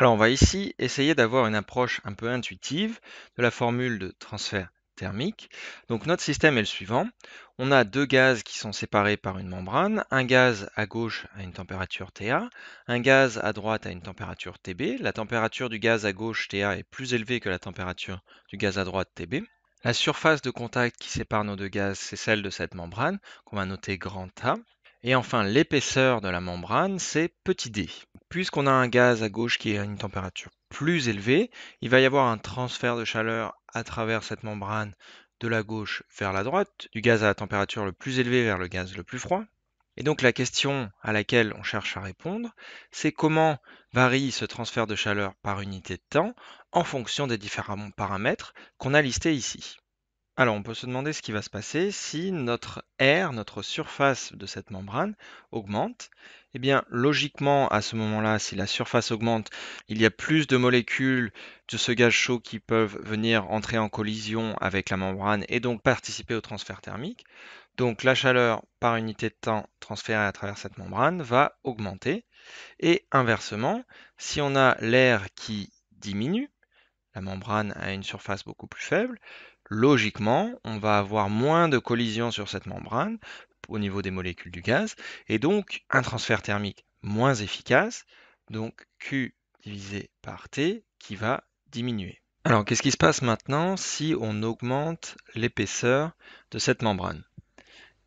Alors, on va ici essayer d'avoir une approche un peu intuitive de la formule de transfert thermique. Donc, notre système est le suivant. On a deux gaz qui sont séparés par une membrane. Un gaz à gauche à une température TA, un gaz à droite à une température TB. La température du gaz à gauche TA est plus élevée que la température du gaz à droite TB. La surface de contact qui sépare nos deux gaz, c'est celle de cette membrane, qu'on va noter grand A. Et enfin, l'épaisseur de la membrane, c'est petit d puisqu'on a un gaz à gauche qui est à une température plus élevée, il va y avoir un transfert de chaleur à travers cette membrane de la gauche vers la droite, du gaz à la température le plus élevée vers le gaz le plus froid. Et donc la question à laquelle on cherche à répondre, c'est comment varie ce transfert de chaleur par unité de temps en fonction des différents paramètres qu'on a listés ici. Alors, on peut se demander ce qui va se passer si notre air, notre surface de cette membrane augmente. Eh bien, logiquement, à ce moment-là, si la surface augmente, il y a plus de molécules de ce gaz chaud qui peuvent venir entrer en collision avec la membrane et donc participer au transfert thermique. Donc, la chaleur par unité de temps transférée à travers cette membrane va augmenter. Et inversement, si on a l'air qui diminue, la membrane a une surface beaucoup plus faible, logiquement, on va avoir moins de collisions sur cette membrane au niveau des molécules du gaz, et donc un transfert thermique moins efficace, donc Q divisé par T qui va diminuer. Alors qu'est-ce qui se passe maintenant si on augmente l'épaisseur de cette membrane eh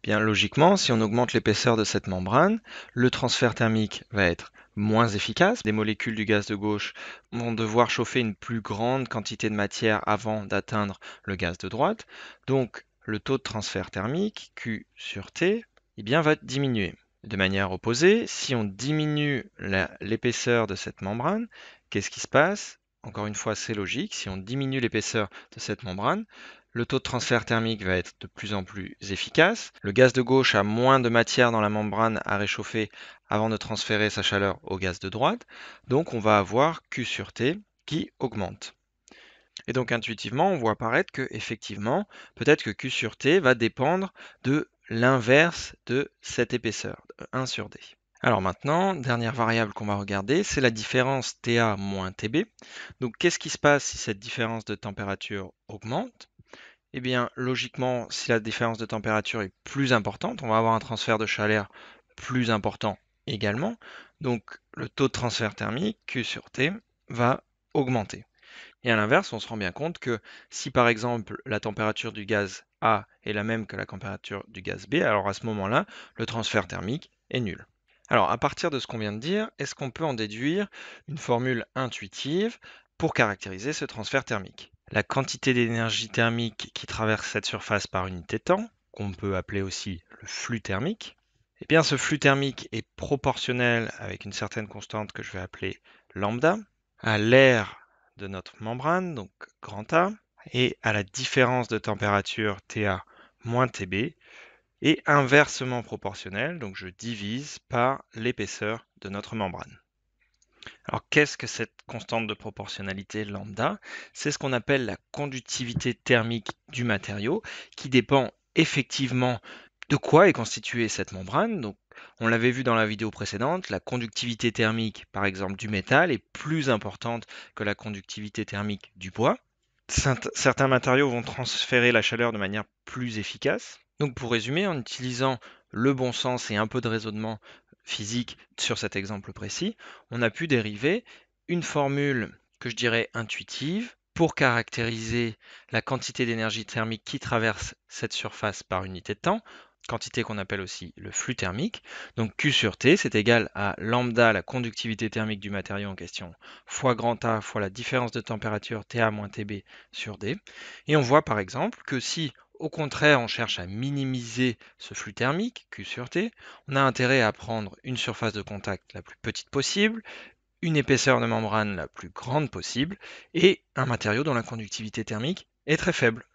Bien logiquement, si on augmente l'épaisseur de cette membrane, le transfert thermique va être moins efficace, Les molécules du gaz de gauche vont devoir chauffer une plus grande quantité de matière avant d'atteindre le gaz de droite. Donc le taux de transfert thermique, Q sur T, eh bien, va diminuer. De manière opposée, si on diminue l'épaisseur de cette membrane, qu'est-ce qui se passe encore une fois, c'est logique. Si on diminue l'épaisseur de cette membrane, le taux de transfert thermique va être de plus en plus efficace. Le gaz de gauche a moins de matière dans la membrane à réchauffer avant de transférer sa chaleur au gaz de droite. Donc on va avoir Q sur T qui augmente. Et donc intuitivement, on voit apparaître que effectivement, peut-être que Q sur T va dépendre de l'inverse de cette épaisseur, 1 sur D. Alors maintenant, dernière variable qu'on va regarder, c'est la différence TA moins TB. Donc qu'est-ce qui se passe si cette différence de température augmente Eh bien logiquement, si la différence de température est plus importante, on va avoir un transfert de chaleur plus important également. Donc le taux de transfert thermique Q sur T va augmenter. Et à l'inverse, on se rend bien compte que si par exemple la température du gaz A est la même que la température du gaz B, alors à ce moment-là, le transfert thermique est nul. Alors, à partir de ce qu'on vient de dire, est-ce qu'on peut en déduire une formule intuitive pour caractériser ce transfert thermique La quantité d'énergie thermique qui traverse cette surface par unité de temps, qu'on peut appeler aussi le flux thermique, eh bien ce flux thermique est proportionnel avec une certaine constante que je vais appeler lambda à l'air de notre membrane, donc grand A, et à la différence de température TA moins TB, et inversement proportionnel, donc je divise par l'épaisseur de notre membrane. Alors qu'est-ce que cette constante de proportionnalité lambda C'est ce qu'on appelle la conductivité thermique du matériau qui dépend effectivement de quoi est constituée cette membrane. Donc on l'avait vu dans la vidéo précédente, la conductivité thermique par exemple du métal est plus importante que la conductivité thermique du bois. Certains matériaux vont transférer la chaleur de manière plus efficace, donc pour résumer, en utilisant le bon sens et un peu de raisonnement physique sur cet exemple précis, on a pu dériver une formule que je dirais intuitive pour caractériser la quantité d'énergie thermique qui traverse cette surface par unité de temps, quantité qu'on appelle aussi le flux thermique. Donc Q sur T, c'est égal à lambda, la conductivité thermique du matériau en question, fois grand A, fois la différence de température TA moins TB sur D. Et on voit par exemple que si au contraire, on cherche à minimiser ce flux thermique, Q sur T, on a intérêt à prendre une surface de contact la plus petite possible, une épaisseur de membrane la plus grande possible et un matériau dont la conductivité thermique est très faible,